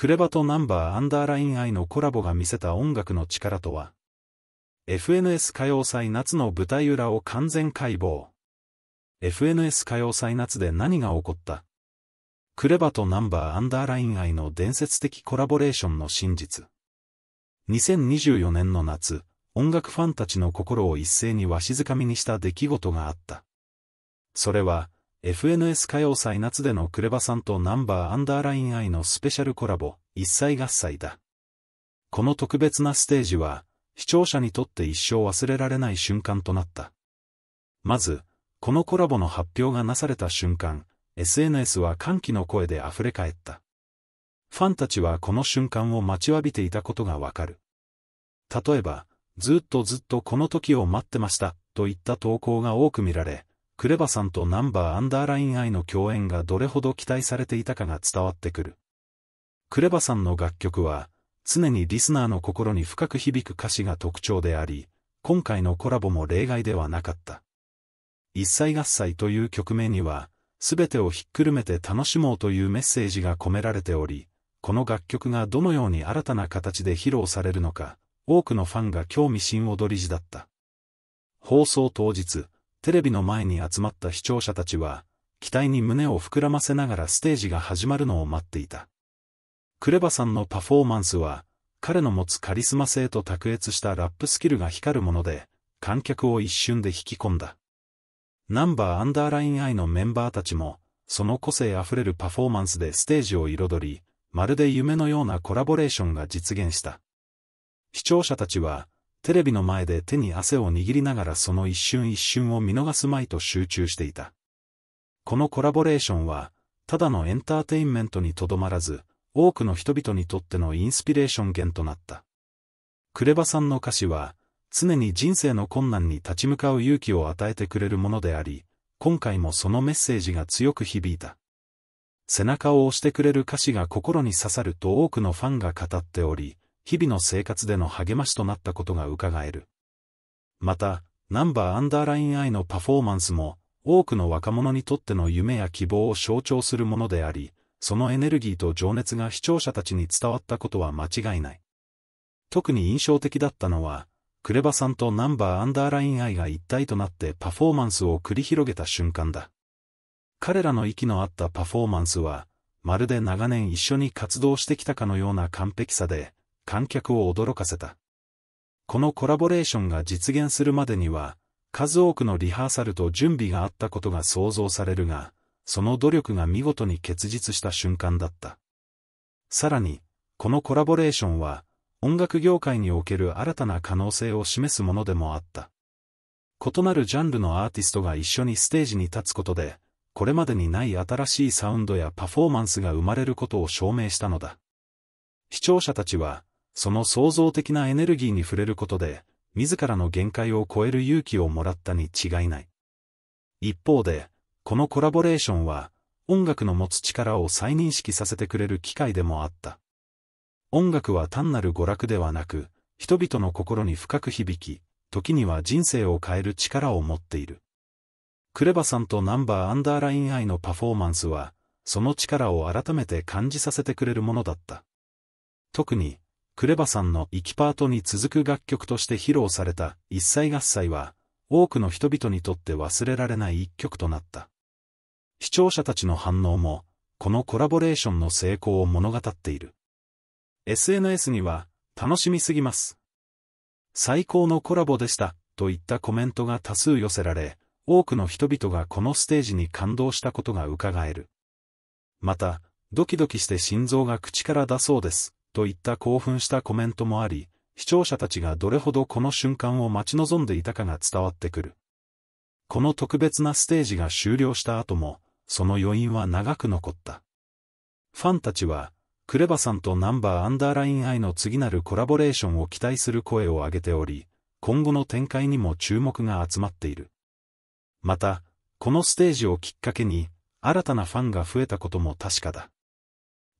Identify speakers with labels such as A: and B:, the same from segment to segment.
A: クレバとナンバーアンダーライン愛のコラボが見せた音楽の力とは FNS 歌謡祭夏の舞台裏を完全解剖 FNS 歌謡祭夏で何が起こったクレバとナンバーアンダーライン愛の伝説的コラボレーションの真実2024年の夏、音楽ファンたちの心を一斉にわしづかみにした出来事があった。それは、FNS 歌謡祭夏でのクレバさんとナンバーアンダーライン愛のスペシャルコラボ、一切合祭だ。この特別なステージは、視聴者にとって一生忘れられない瞬間となった。まず、このコラボの発表がなされた瞬間、SNS は歓喜の声で溢れ返った。ファンたちはこの瞬間を待ちわびていたことがわかる。例えば、ずっとずっとこの時を待ってました、といった投稿が多く見られ、クレバさんとナンバーアンダーライン I の共演がどれほど期待されていたかが伝わってくる。クレバさんの楽曲は、常にリスナーの心に深く響く歌詞が特徴であり、今回のコラボも例外ではなかった。一切合切という曲名には、すべてをひっくるめて楽しもうというメッセージが込められており、この楽曲がどのように新たな形で披露されるのか、多くのファンが興味津踊り時だった。放送当日、テレビの前に集まった視聴者たちは、期待に胸を膨らませながらステージが始まるのを待っていた。クレバさんのパフォーマンスは、彼の持つカリスマ性と卓越したラップスキルが光るもので、観客を一瞬で引き込んだ。ナンバーアンダーラインアイのメンバーたちも、その個性あふれるパフォーマンスでステージを彩り、まるで夢のようなコラボレーションが実現した。視聴者たちは、テレビの前で手に汗を握りながらその一瞬一瞬を見逃すまいと集中していた。このコラボレーションは、ただのエンターテインメントにとどまらず、多くの人々にとってのインスピレーション源となった。クレバさんの歌詞は、常に人生の困難に立ち向かう勇気を与えてくれるものであり、今回もそのメッセージが強く響いた。背中を押してくれる歌詞が心に刺さると多くのファンが語っており、日々の生活での励ましとなったことが伺える。また、ナンバーアンダーライン I のパフォーマンスも、多くの若者にとっての夢や希望を象徴するものであり、そのエネルギーと情熱が視聴者たちに伝わったことは間違いない。特に印象的だったのは、クレバさんとナンバーアンダーライン I が一体となってパフォーマンスを繰り広げた瞬間だ。彼らの息の合ったパフォーマンスは、まるで長年一緒に活動してきたかのような完璧さで、観客を驚かせた。このコラボレーションが実現するまでには、数多くのリハーサルと準備があったことが想像されるが、その努力が見事に結実した瞬間だった。さらに、このコラボレーションは、音楽業界における新たな可能性を示すものでもあった。異なるジャンルのアーティストが一緒にステージに立つことで、これまでにない新しいサウンドやパフォーマンスが生まれることを証明したのだ。視聴者たちは、その創造的なエネルギーに触れることで、自らの限界を超える勇気をもらったに違いない。一方で、このコラボレーションは、音楽の持つ力を再認識させてくれる機会でもあった。音楽は単なる娯楽ではなく、人々の心に深く響き、時には人生を変える力を持っている。クレバさんとナンバーアンダーライン愛のパフォーマンスは、その力を改めて感じさせてくれるものだった。特に、クレバさんの生きパートに続く楽曲として披露された一切合切は、多くの人々にとって忘れられない一曲となった。視聴者たちの反応も、このコラボレーションの成功を物語っている。SNS には、楽しみすぎます。最高のコラボでした、といったコメントが多数寄せられ、多くの人々がこのステージに感動したことが伺える。また、ドキドキして心臓が口から出そうです、といった興奮したコメントもあり、視聴者たちがどれほどこの瞬間を待ち望んでいたかが伝わってくる。この特別なステージが終了した後も、その余韻は長く残った。ファンたちは、クレバさんとナンバーアンダーラインアイの次なるコラボレーションを期待する声を上げており、今後の展開にも注目が集まっている。また、このステージをきっかけに、新たなファンが増えたことも確かだ。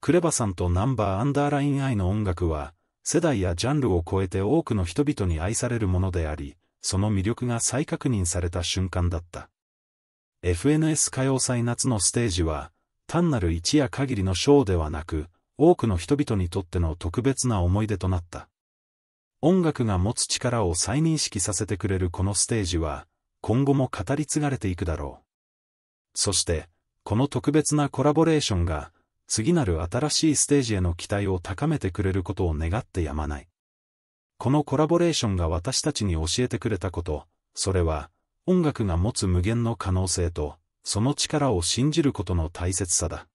A: クレバさんとナンバーアンダーラインイの音楽は、世代やジャンルを超えて多くの人々に愛されるものであり、その魅力が再確認された瞬間だった。FNS 歌謡祭夏のステージは、単なる一夜限りのショーではなく、多くの人々にとっての特別な思い出となった。音楽が持つ力を再認識させてくれるこのステージは、今後も語り継がれていくだろう。そして、この特別なコラボレーションが、次なる新しいステージへの期待を高めてくれることを願ってやまない。このコラボレーションが私たちに教えてくれたこと、それは、音楽が持つ無限の可能性と、その力を信じることの大切さだ。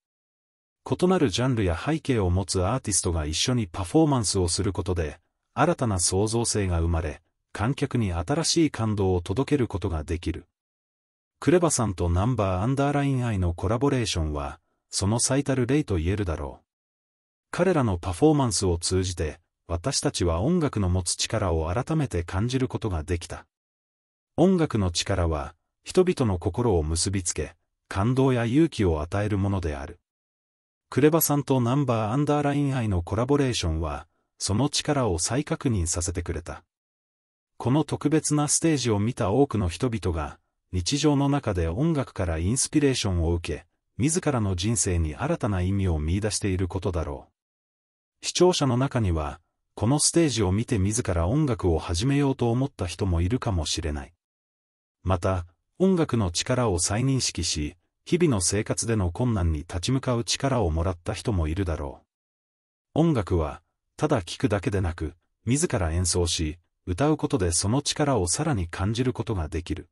A: 異なるジャンルや背景を持つアーティストが一緒にパフォーマンスをすることで、新たな創造性が生まれ、観客に新しい感動を届けることができる。クレバさんとナンバーアンダーライン愛のコラボレーションは、その最たる例と言えるだろう。彼らのパフォーマンスを通じて、私たちは音楽の持つ力を改めて感じることができた。音楽の力は、人々の心を結びつけ、感動や勇気を与えるものである。クレバさんとナンバーアンダーライン愛のコラボレーションは、その力を再確認させてくれた。この特別なステージを見た多くの人々が、日常の中で音楽からインスピレーションを受け、自らの人生に新たな意味を見出していることだろう。視聴者の中には、このステージを見て自ら音楽を始めようと思った人もいるかもしれない。また、音楽の力を再認識し、日々の生活での困難に立ち向かう力をもらった人もいるだろう。音楽は、ただ聴くだけでなく、自ら演奏し、歌うことでその力をさらに感じることができる。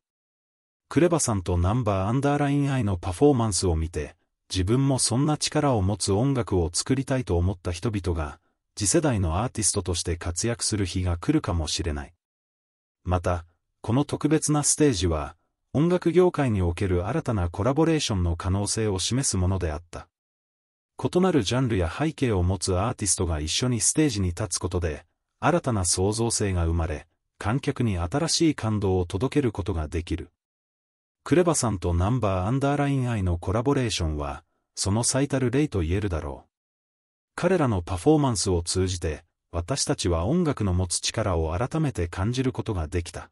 A: クレバさんとナンバーアンダーラインイのパフォーマンスを見て、自分もそんな力を持つ音楽を作りたいと思った人々が、次世代のアーティストとして活躍する日が来るかもしれない。また、この特別なステージは、音楽業界における新たなコラボレーションの可能性を示すものであった。異なるジャンルや背景を持つアーティストが一緒にステージに立つことで、新たな創造性が生まれ、観客に新しい感動を届けることができる。クレバさんとナンバーアンダーライン愛のコラボレーションは、その最たる例と言えるだろう。彼らのパフォーマンスを通じて、私たちは音楽の持つ力を改めて感じることができた。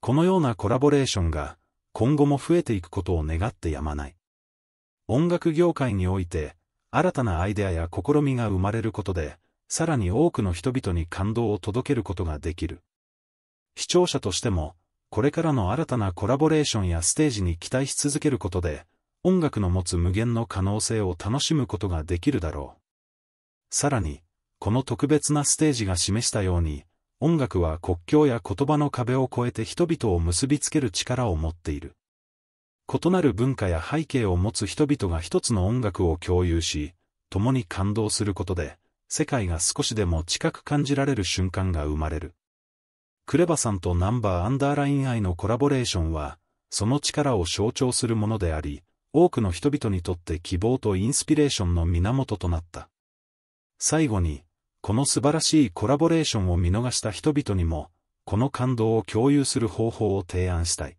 A: このようなコラボレーションが、今後も増えていくことを願ってやまない。音楽業界において、新たなアイデアや試みが生まれることで、さらに多くの人々に感動を届けることができる。視聴者としても、これからの新たなコラボレーションやステージに期待し続けることで、音楽の持つ無限の可能性を楽しむことができるだろう。さらに、この特別なステージが示したように、音楽は国境や言葉の壁を越えて人々を結びつける力を持っている。異なる文化や背景を持つ人々が一つの音楽を共有し、共に感動することで、世界が少しでも近く感じられる瞬間が生まれる。クレバさんとナンバーアンダーライン愛のコラボレーションは、その力を象徴するものであり、多くの人々にとって希望とインスピレーションの源となった。最後に、この素晴らしいコラボレーションを見逃した人々にも、この感動を共有する方法を提案したい。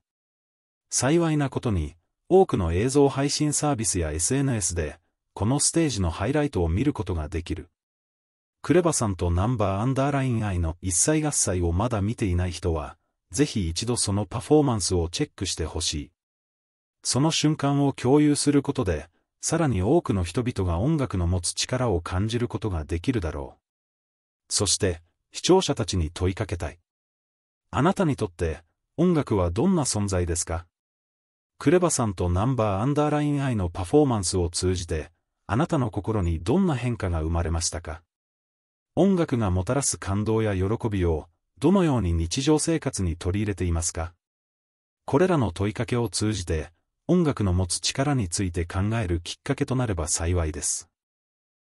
A: 幸いなことに、多くの映像配信サービスや SNS で、このステージのハイライトを見ることができる。クレバさんとナンバーアンダーライン愛の一切合切をまだ見ていない人は、ぜひ一度そのパフォーマンスをチェックしてほしい。その瞬間を共有することで、さらに多くの人々が音楽の持つ力を感じることができるだろう。そして、視聴者たちに問いかけたい。あなたにとって、音楽はどんな存在ですかクレバさんとナンバーアンダーライン愛のパフォーマンスを通じて、あなたの心にどんな変化が生まれましたか音楽がもたらす感動や喜びを、どのように日常生活に取り入れていますかこれらの問いかけを通じて、音楽の持つ力について考えるきっかけとなれば幸いです。